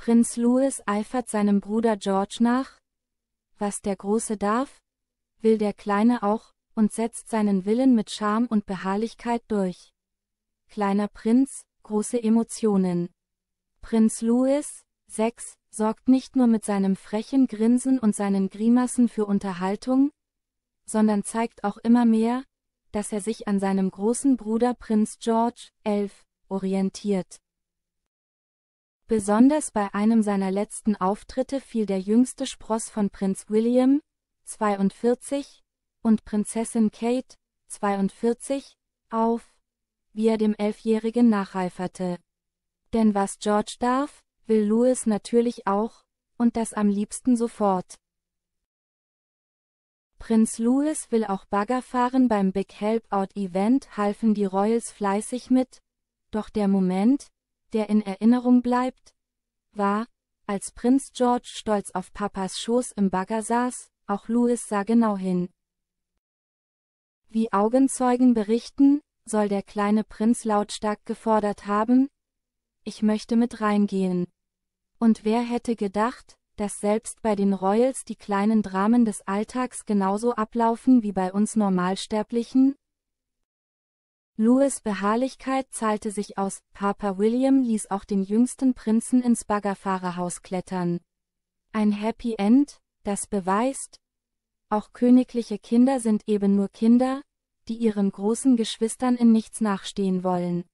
Prinz Louis eifert seinem Bruder George nach, was der Große darf, will der Kleine auch, und setzt seinen Willen mit Charme und Beharrlichkeit durch. Kleiner Prinz, große Emotionen. Prinz Louis, 6, sorgt nicht nur mit seinem frechen Grinsen und seinen Grimassen für Unterhaltung, sondern zeigt auch immer mehr, dass er sich an seinem großen Bruder Prinz George, 11, orientiert. Besonders bei einem seiner letzten Auftritte fiel der jüngste Spross von Prinz William, 42, und Prinzessin Kate, 42, auf, wie er dem Elfjährigen nacheiferte. Denn was George darf, will Louis natürlich auch, und das am liebsten sofort. Prinz Louis will auch Bagger fahren beim Big Help Out Event halfen die Royals fleißig mit, doch der Moment, der in Erinnerung bleibt, war, als Prinz George stolz auf Papas Schoß im Bagger saß, auch Louis sah genau hin. Wie Augenzeugen berichten, soll der kleine Prinz lautstark gefordert haben, ich möchte mit reingehen. Und wer hätte gedacht, dass selbst bei den Royals die kleinen Dramen des Alltags genauso ablaufen wie bei uns Normalsterblichen? Louis' Beharrlichkeit zahlte sich aus, Papa William ließ auch den jüngsten Prinzen ins Baggerfahrerhaus klettern. Ein Happy End, das beweist, auch königliche Kinder sind eben nur Kinder, die ihren großen Geschwistern in nichts nachstehen wollen.